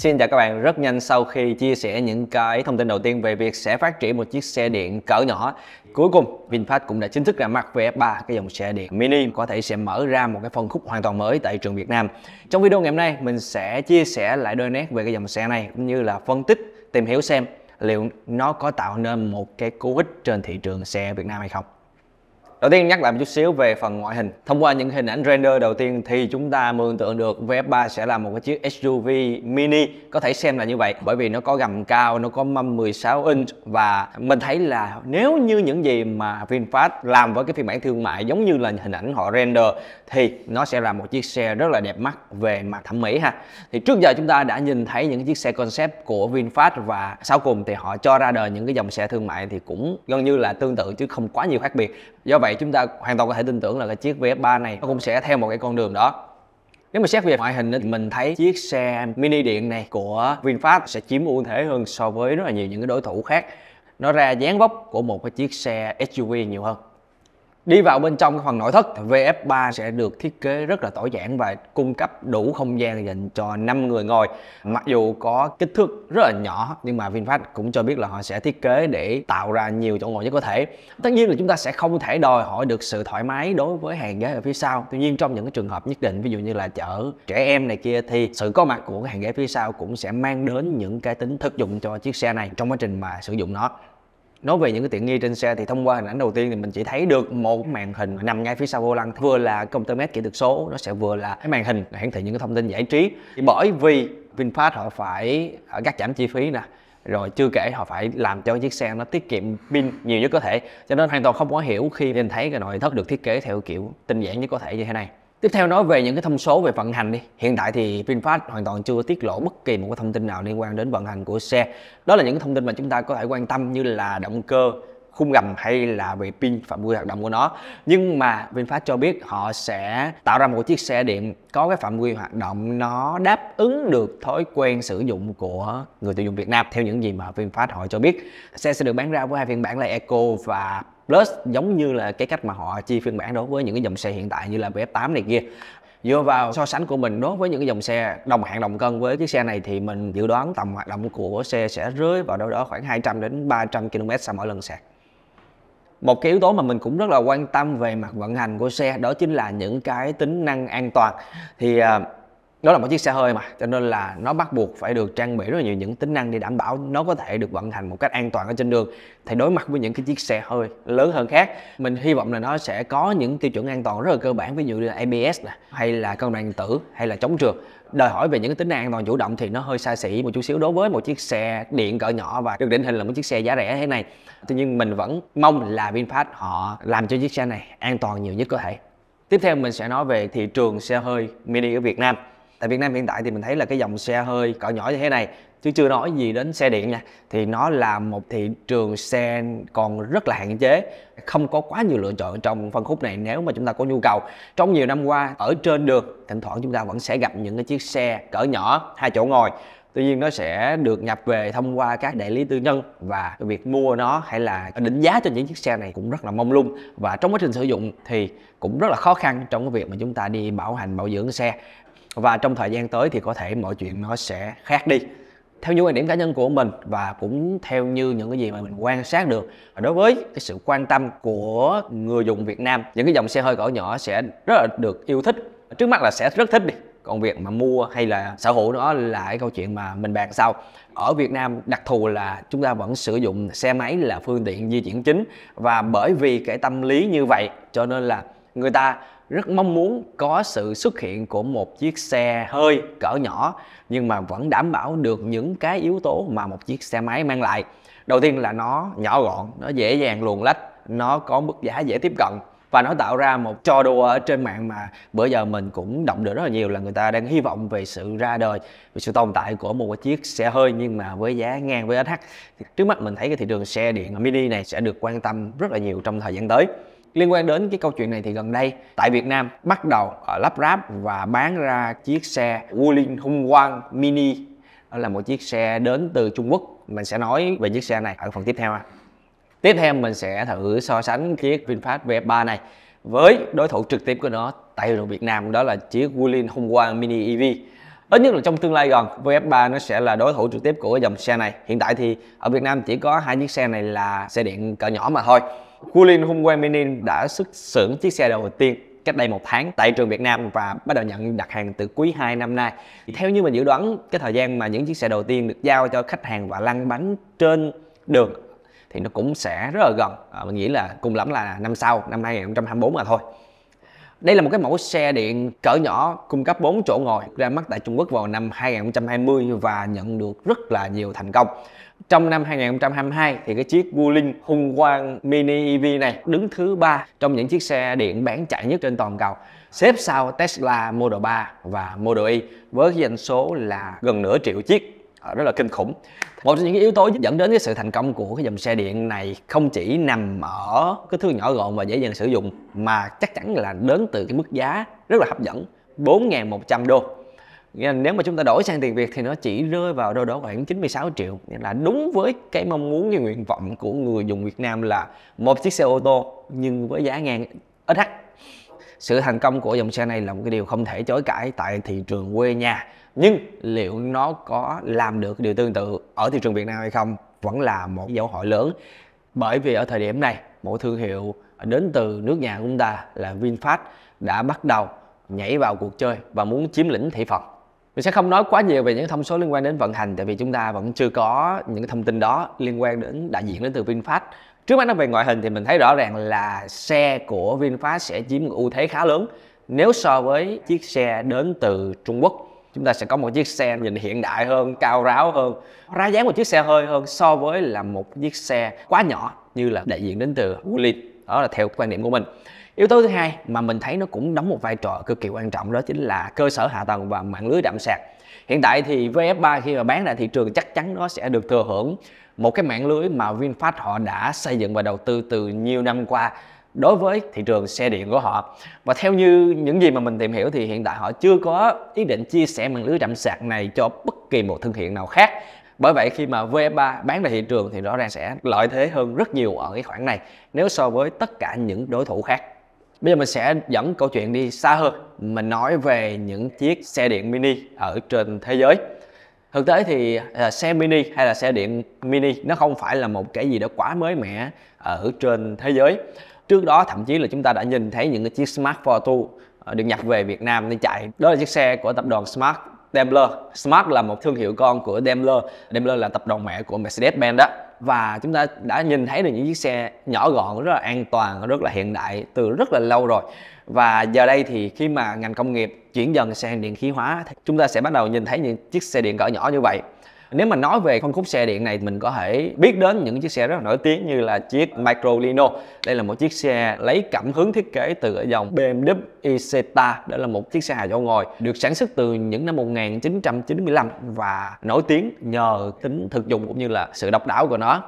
Xin chào các bạn, rất nhanh sau khi chia sẻ những cái thông tin đầu tiên về việc sẽ phát triển một chiếc xe điện cỡ nhỏ Cuối cùng VinFast cũng đã chính thức ra mắt với F3 cái dòng xe điện mini có thể sẽ mở ra một cái phân khúc hoàn toàn mới tại trường Việt Nam Trong video ngày hôm nay mình sẽ chia sẻ lại đôi nét về cái dòng xe này cũng như là phân tích tìm hiểu xem liệu nó có tạo nên một cái cú ích trên thị trường xe Việt Nam hay không Đầu tiên nhắc lại một chút xíu về phần ngoại hình. Thông qua những hình ảnh render đầu tiên thì chúng ta mường tượng được VF3 sẽ là một cái chiếc SUV mini, có thể xem là như vậy bởi vì nó có gầm cao, nó có mâm 16 inch và mình thấy là nếu như những gì mà VinFast làm với cái phiên bản thương mại giống như là hình ảnh họ render thì nó sẽ là một chiếc xe rất là đẹp mắt về mặt thẩm mỹ ha. Thì trước giờ chúng ta đã nhìn thấy những chiếc xe concept của VinFast và sau cùng thì họ cho ra đời những cái dòng xe thương mại thì cũng gần như là tương tự chứ không quá nhiều khác biệt do vậy chúng ta hoàn toàn có thể tin tưởng là cái chiếc VF3 này nó cũng sẽ theo một cái con đường đó nếu mà xét về ngoại hình thì mình thấy chiếc xe mini điện này của VinFast sẽ chiếm ưu thế hơn so với rất là nhiều những cái đối thủ khác nó ra dáng vóc của một cái chiếc xe SUV nhiều hơn Đi vào bên trong cái phần nội thất VF3 sẽ được thiết kế rất là tối giản và cung cấp đủ không gian dành cho 5 người ngồi. Mặc dù có kích thước rất là nhỏ nhưng mà VinFast cũng cho biết là họ sẽ thiết kế để tạo ra nhiều chỗ ngồi nhất có thể. Tất nhiên là chúng ta sẽ không thể đòi hỏi được sự thoải mái đối với hàng ghế ở phía sau. Tuy nhiên trong những cái trường hợp nhất định ví dụ như là chở trẻ em này kia thì sự có mặt của hàng ghế phía sau cũng sẽ mang đến những cái tính thực dụng cho chiếc xe này trong quá trình mà sử dụng nó nói về những cái tiện nghi trên xe thì thông qua hình ảnh đầu tiên thì mình chỉ thấy được một màn hình nằm ngay phía sau vô lăng vừa là công tơ mét kỹ thuật số nó sẽ vừa là cái màn hình hiển thị những cái thông tin giải trí bởi vì vinfast họ phải cắt à, giảm chi phí nè rồi chưa kể họ phải làm cho chiếc xe nó tiết kiệm pin nhiều nhất có thể cho nên hoàn toàn không có hiểu khi nhìn thấy cái nội thất được thiết kế theo kiểu tinh giản nhất có thể như thế này Tiếp theo nói về những cái thông số về vận hành đi. Hiện tại thì VinFast hoàn toàn chưa tiết lộ bất kỳ một cái thông tin nào liên quan đến vận hành của xe. Đó là những cái thông tin mà chúng ta có thể quan tâm như là động cơ, khung gầm hay là về pin phạm vi hoạt động của nó nhưng mà VinFast cho biết họ sẽ tạo ra một chiếc xe điện có cái phạm vi hoạt động nó đáp ứng được thói quen sử dụng của người tiêu dùng Việt Nam theo những gì mà VinFast họ cho biết xe sẽ được bán ra với hai phiên bản là Eco và Plus giống như là cái cách mà họ chi phiên bản đối với những cái dòng xe hiện tại như là VF8 này kia dựa vào so sánh của mình đối với những cái dòng xe đồng hạng đồng cân với chiếc xe này thì mình dự đoán tầm hoạt động của xe sẽ rơi vào đâu đó khoảng 200 đến 300 km sau mỗi lần sạc một cái yếu tố mà mình cũng rất là quan tâm về mặt vận hành của xe đó chính là những cái tính năng an toàn thì à, đó là một chiếc xe hơi mà cho nên là nó bắt buộc phải được trang bị rất là nhiều những tính năng để đảm bảo nó có thể được vận hành một cách an toàn ở trên đường thì đối mặt với những cái chiếc xe hơi lớn hơn khác mình hy vọng là nó sẽ có những tiêu chuẩn an toàn rất là cơ bản ví dụ như là ABS nè hay là cân bằng tử hay là chống trượt đòi hỏi về những cái tính năng an toàn chủ động thì nó hơi xa xỉ một chút xíu đối với một chiếc xe điện cỡ nhỏ và được định hình là một chiếc xe giá rẻ thế này tuy nhiên mình vẫn mong là VinFast họ làm cho chiếc xe này an toàn nhiều nhất có thể tiếp theo mình sẽ nói về thị trường xe hơi mini ở Việt Nam tại Việt Nam hiện tại thì mình thấy là cái dòng xe hơi cỡ nhỏ như thế này chứ chưa nói gì đến xe điện nha thì nó là một thị trường xe còn rất là hạn chế không có quá nhiều lựa chọn trong phân khúc này nếu mà chúng ta có nhu cầu trong nhiều năm qua ở trên đường thỉnh thoảng chúng ta vẫn sẽ gặp những cái chiếc xe cỡ nhỏ hai chỗ ngồi tuy nhiên nó sẽ được nhập về thông qua các đại lý tư nhân và việc mua nó hay là định giá cho những chiếc xe này cũng rất là mông lung và trong quá trình sử dụng thì cũng rất là khó khăn trong cái việc mà chúng ta đi bảo hành bảo dưỡng xe và trong thời gian tới thì có thể mọi chuyện nó sẽ khác đi theo như quan điểm cá nhân của mình và cũng theo như những cái gì mà mình quan sát được và đối với cái sự quan tâm của người dùng Việt Nam những cái dòng xe hơi cỡ nhỏ sẽ rất là được yêu thích trước mắt là sẽ rất thích đi còn việc mà mua hay là sở hữu nó là cái câu chuyện mà mình bàn sau ở Việt Nam đặc thù là chúng ta vẫn sử dụng xe máy là phương tiện di chuyển chính và bởi vì cái tâm lý như vậy cho nên là người ta rất mong muốn có sự xuất hiện của một chiếc xe hơi cỡ nhỏ nhưng mà vẫn đảm bảo được những cái yếu tố mà một chiếc xe máy mang lại đầu tiên là nó nhỏ gọn nó dễ dàng luồn lách nó có mức giá dễ tiếp cận và nó tạo ra một trò đùa ở trên mạng mà bữa giờ mình cũng động được rất là nhiều là người ta đang hy vọng về sự ra đời về sự tồn tại của một chiếc xe hơi nhưng mà với giá ngang với SH trước mắt mình thấy cái thị trường xe điện mini này sẽ được quan tâm rất là nhiều trong thời gian tới Liên quan đến cái câu chuyện này thì gần đây tại Việt Nam bắt đầu ở ờ, lắp ráp và bán ra chiếc xe Wuling Hung Hongguang Mini đó là một chiếc xe đến từ Trung Quốc. Mình sẽ nói về chiếc xe này ở phần tiếp theo. À. Tiếp theo mình sẽ thử so sánh chiếc VinFast VF3 này với đối thủ trực tiếp của nó tại thị Việt Nam đó là chiếc Wuling Hung Hongguang Mini EV. Ít nhất là trong tương lai gần, VF3 nó sẽ là đối thủ trực tiếp của dòng xe này. Hiện tại thì ở Việt Nam chỉ có hai chiếc xe này là xe điện cỡ nhỏ mà thôi. Guilin Hungwemenin đã xuất xưởng chiếc xe đầu tiên cách đây một tháng tại trường Việt Nam và bắt đầu nhận đặt hàng từ quý 2 năm nay. Theo như mình dự đoán, cái thời gian mà những chiếc xe đầu tiên được giao cho khách hàng và lăn bánh trên đường thì nó cũng sẽ rất là gần. À, mình nghĩ là cùng lắm là năm sau, năm 2024 mà thôi. Đây là một cái mẫu xe điện cỡ nhỏ cung cấp 4 chỗ ngồi ra mắt tại Trung Quốc vào năm 2020 và nhận được rất là nhiều thành công trong năm 2022 thì cái chiếc Wuling Hung Quang Mini EV này đứng thứ ba trong những chiếc xe điện bán chạy nhất trên toàn cầu xếp sau Tesla Model 3 và Model Y với doanh số là gần nửa triệu chiếc ờ, rất là kinh khủng một trong những yếu tố dẫn đến cái sự thành công của cái dòng xe điện này không chỉ nằm ở cái thứ nhỏ gọn và dễ dàng sử dụng mà chắc chắn là đến từ cái mức giá rất là hấp dẫn 4.100 đô nghĩa nếu mà chúng ta đổi sang tiền Việt thì nó chỉ rơi vào đâu đó khoảng 96 triệu nghĩa là đúng với cái mong muốn cái nguyện vọng của người dùng Việt Nam là một chiếc xe ô tô nhưng với giá ngang SH sự thành công của dòng xe này là một cái điều không thể chối cãi tại thị trường quê nhà nhưng liệu nó có làm được điều tương tự ở thị trường Việt Nam hay không vẫn là một dấu hỏi lớn bởi vì ở thời điểm này một thương hiệu đến từ nước nhà của chúng ta là VinFast đã bắt đầu nhảy vào cuộc chơi và muốn chiếm lĩnh thị phần mình sẽ không nói quá nhiều về những thông số liên quan đến vận hành tại vì chúng ta vẫn chưa có những thông tin đó liên quan đến đại diện đến từ VinFast trước mắt nó về ngoại hình thì mình thấy rõ ràng là xe của VinFast sẽ chiếm một ưu thế khá lớn nếu so với chiếc xe đến từ Trung Quốc chúng ta sẽ có một chiếc xe nhìn hiện đại hơn cao ráo hơn ra dáng một chiếc xe hơi hơn so với là một chiếc xe quá nhỏ như là đại diện đến từ Wuling đó là theo quan điểm của mình yếu tố thứ hai mà mình thấy nó cũng đóng một vai trò cực kỳ quan trọng đó chính là cơ sở hạ tầng và mạng lưới đạm sạc hiện tại thì VF3 khi mà bán ra thị trường chắc chắn nó sẽ được thừa hưởng một cái mạng lưới mà VinFast họ đã xây dựng và đầu tư từ nhiều năm qua đối với thị trường xe điện của họ và theo như những gì mà mình tìm hiểu thì hiện tại họ chưa có ý định chia sẻ mạng lưới đạm sạc này cho bất kỳ một thương hiệu nào khác bởi vậy khi mà VF3 bán ra thị trường thì rõ ràng sẽ lợi thế hơn rất nhiều ở cái khoản này nếu so với tất cả những đối thủ khác Bây giờ mình sẽ dẫn câu chuyện đi xa hơn Mình nói về những chiếc xe điện mini ở trên thế giới Thực tế thì uh, xe mini hay là xe điện mini nó không phải là một cái gì đó quá mới mẻ ở trên thế giới Trước đó thậm chí là chúng ta đã nhìn thấy những cái chiếc Smart Fortwo à, được nhập về Việt Nam để chạy Đó là chiếc xe của tập đoàn Smart Daimler Smart là một thương hiệu con của Daimler Daimler là tập đoàn mẹ của Mercedes-Benz đó và chúng ta đã nhìn thấy được những chiếc xe nhỏ gọn rất là an toàn rất là hiện đại từ rất là lâu rồi và giờ đây thì khi mà ngành công nghiệp chuyển dần sang điện khí hóa chúng ta sẽ bắt đầu nhìn thấy những chiếc xe điện cỡ nhỏ như vậy nếu mà nói về phân khúc xe điện này mình có thể biết đến những chiếc xe rất là nổi tiếng như là chiếc Micro Lino đây là một chiếc xe lấy cảm hứng thiết kế từ dòng BMW Iseta đó là một chiếc xe hai chỗ ngồi được sản xuất từ những năm 1995 và nổi tiếng nhờ tính thực dụng cũng như là sự độc đáo của nó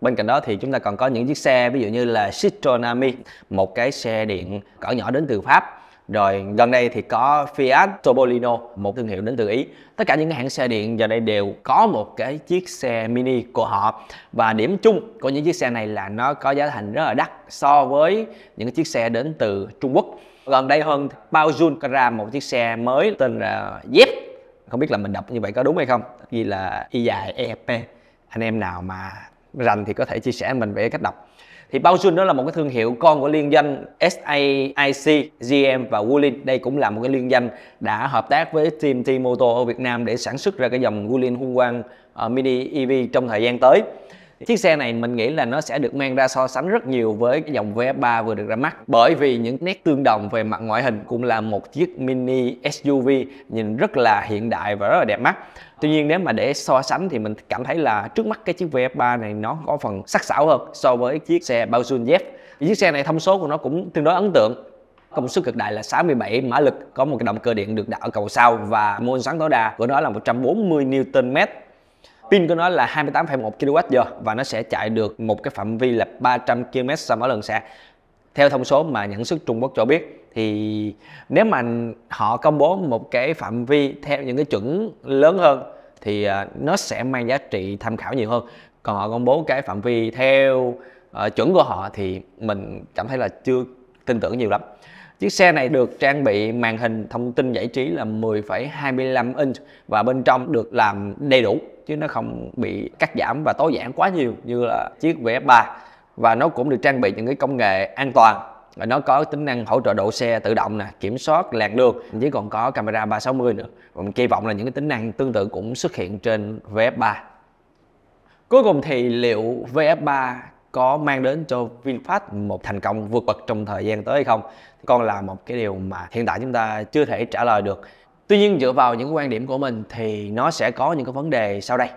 Bên cạnh đó thì chúng ta còn có những chiếc xe ví dụ như là Citroen Ami, một cái xe điện cỡ nhỏ đến từ Pháp rồi gần đây thì có Fiat Topolino một thương hiệu đến từ Ý tất cả những hãng xe điện giờ đây đều có một cái chiếc xe mini của họ và điểm chung của những chiếc xe này là nó có giá thành rất là đắt so với những chiếc xe đến từ Trung Quốc gần đây hơn bao Jun có ra một chiếc xe mới tên là Jeep không biết là mình đọc như vậy có đúng hay không ghi là y dài EFP anh em nào mà rành thì có thể chia sẻ mình về cách đọc thì Baojun đó là một cái thương hiệu con của liên danh SAIC, GM và Woolin đây cũng là một cái liên danh đã hợp tác với team t Motor ở Việt Nam để sản xuất ra cái dòng Woolin Hung Quang uh, ờ, Mini EV trong thời gian tới chiếc xe này mình nghĩ là nó sẽ được mang ra so sánh rất nhiều với cái dòng VF3 vừa được ra mắt bởi vì những nét tương đồng về mặt ngoại hình cũng là một chiếc mini SUV nhìn rất là hiện đại và rất là đẹp mắt Tuy nhiên nếu mà để so sánh thì mình cảm thấy là trước mắt cái chiếc VF3 này nó có phần sắc sảo hơn so với chiếc xe Baozun Z chiếc xe này thông số của nó cũng tương đối ấn tượng công suất cực đại là 67 mã lực có một cái động cơ điện được đặt ở cầu sau và mô môn xoắn tối đa của nó là 140 newton mét Pin của nó là 28,1 kWh và nó sẽ chạy được một cái phạm vi là 300 km sau mỗi lần sạc. Theo thông số mà nhận sức Trung Quốc cho biết thì nếu mà họ công bố một cái phạm vi theo những cái chuẩn lớn hơn thì à, nó sẽ mang giá trị tham khảo nhiều hơn. Còn họ công bố cái phạm vi theo uh, chuẩn của họ thì mình cảm thấy là chưa tin tưởng nhiều lắm. Chiếc xe này được trang bị màn hình thông tin giải trí là 10,25 inch và bên trong được làm đầy đủ chứ nó không bị cắt giảm và tối giản quá nhiều như là chiếc VF3 và nó cũng được trang bị những cái công nghệ an toàn và nó có tính năng hỗ trợ độ xe tự động nè kiểm soát làn đường thậm còn có camera 360 nữa và mình kỳ vọng là những cái tính năng tương tự cũng xuất hiện trên VF3 cuối cùng thì liệu VF3 có mang đến cho VinFast một thành công vượt bậc trong thời gian tới hay không còn là một cái điều mà hiện tại chúng ta chưa thể trả lời được Tuy nhiên dựa vào những quan điểm của mình thì nó sẽ có những cái vấn đề sau đây.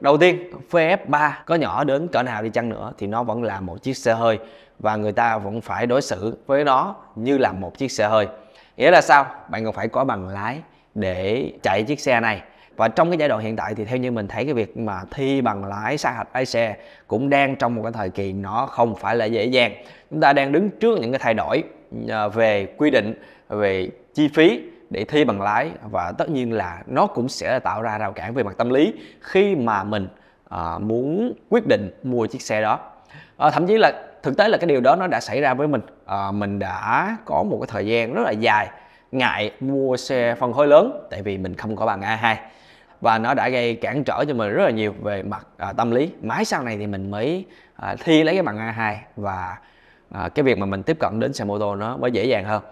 Đầu tiên, VF3 có nhỏ đến cỡ nào đi chăng nữa thì nó vẫn là một chiếc xe hơi và người ta vẫn phải đối xử với nó như là một chiếc xe hơi. Nghĩa là sao? Bạn còn phải có bằng lái để chạy chiếc xe này. Và trong cái giai đoạn hiện tại thì theo như mình thấy cái việc mà thi bằng lái sát hạch lái xe cũng đang trong một cái thời kỳ nó không phải là dễ dàng. Chúng ta đang đứng trước những cái thay đổi à, về quy định, về chi phí để thi bằng lái và tất nhiên là nó cũng sẽ tạo ra rào cản về mặt tâm lý khi mà mình à, muốn quyết định mua chiếc xe đó à, thậm chí là thực tế là cái điều đó nó đã xảy ra với mình à, mình đã có một cái thời gian rất là dài ngại mua xe phân khối lớn tại vì mình không có bằng A2 và nó đã gây cản trở cho mình rất là nhiều về mặt à, tâm lý mãi sau này thì mình mới à, thi lấy cái bằng A2 và à, cái việc mà mình tiếp cận đến xe mô tô nó mới dễ dàng hơn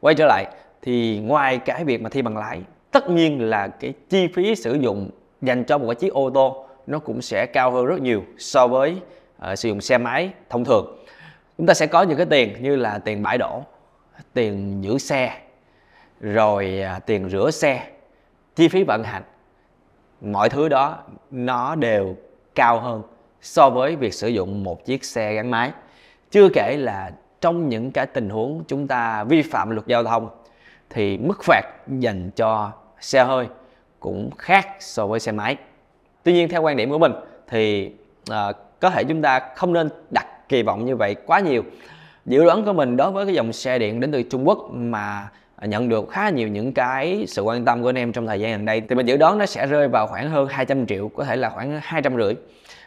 quay trở lại thì ngoài cái việc mà thi bằng lái tất nhiên là cái chi phí sử dụng dành cho một cái chiếc ô tô nó cũng sẽ cao hơn rất nhiều so với uh, sử dụng xe máy thông thường chúng ta sẽ có những cái tiền như là tiền bãi đổ tiền giữ xe rồi uh, tiền rửa xe chi phí vận hành mọi thứ đó nó đều cao hơn so với việc sử dụng một chiếc xe gắn máy chưa kể là trong những cái tình huống chúng ta vi phạm luật giao thông thì mức phạt dành cho xe hơi cũng khác so với xe máy. Tuy nhiên theo quan điểm của mình thì à, có thể chúng ta không nên đặt kỳ vọng như vậy quá nhiều. Dự đoán của mình đối với cái dòng xe điện đến từ Trung Quốc mà nhận được khá nhiều những cái sự quan tâm của anh em trong thời gian gần đây thì mình dự đoán nó sẽ rơi vào khoảng hơn 200 triệu có thể là khoảng rưỡi.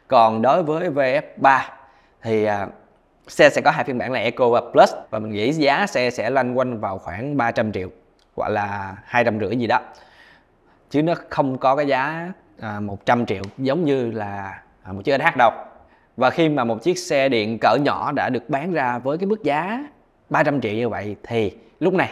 còn đối với VF3 thì à, xe sẽ có hai phiên bản là Eco và Plus và mình nghĩ giá xe sẽ lanh quanh vào khoảng 300 triệu hoặc là hai trăm rưỡi gì đó chứ nó không có cái giá à, 100 triệu giống như là à, một chiếc SH đâu và khi mà một chiếc xe điện cỡ nhỏ đã được bán ra với cái mức giá 300 triệu như vậy thì lúc này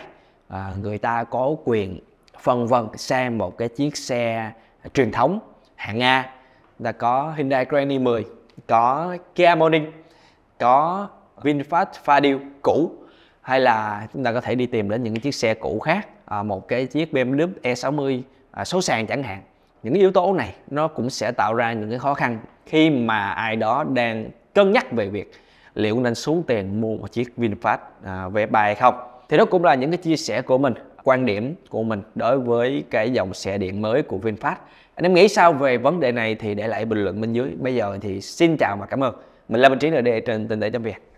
à, người ta có quyền phân vân sang một cái chiếc xe truyền thống hạng A là có Hyundai Grand i10 có Kia Morning có VinFast Fadil cũ hay là chúng ta có thể đi tìm đến những chiếc xe cũ khác à, một cái chiếc BMW E60 à, số sàn chẳng hạn những yếu tố này nó cũng sẽ tạo ra những cái khó khăn khi mà ai đó đang cân nhắc về việc liệu nên xuống tiền mua một chiếc VinFast à, V3 hay không thì đó cũng là những cái chia sẻ của mình quan điểm của mình đối với cái dòng xe điện mới của VinFast anh em nghĩ sao về vấn đề này thì để lại bình luận bên dưới bây giờ thì xin chào và cảm ơn mình làm mình trí nội địa trên tình tệ trong việc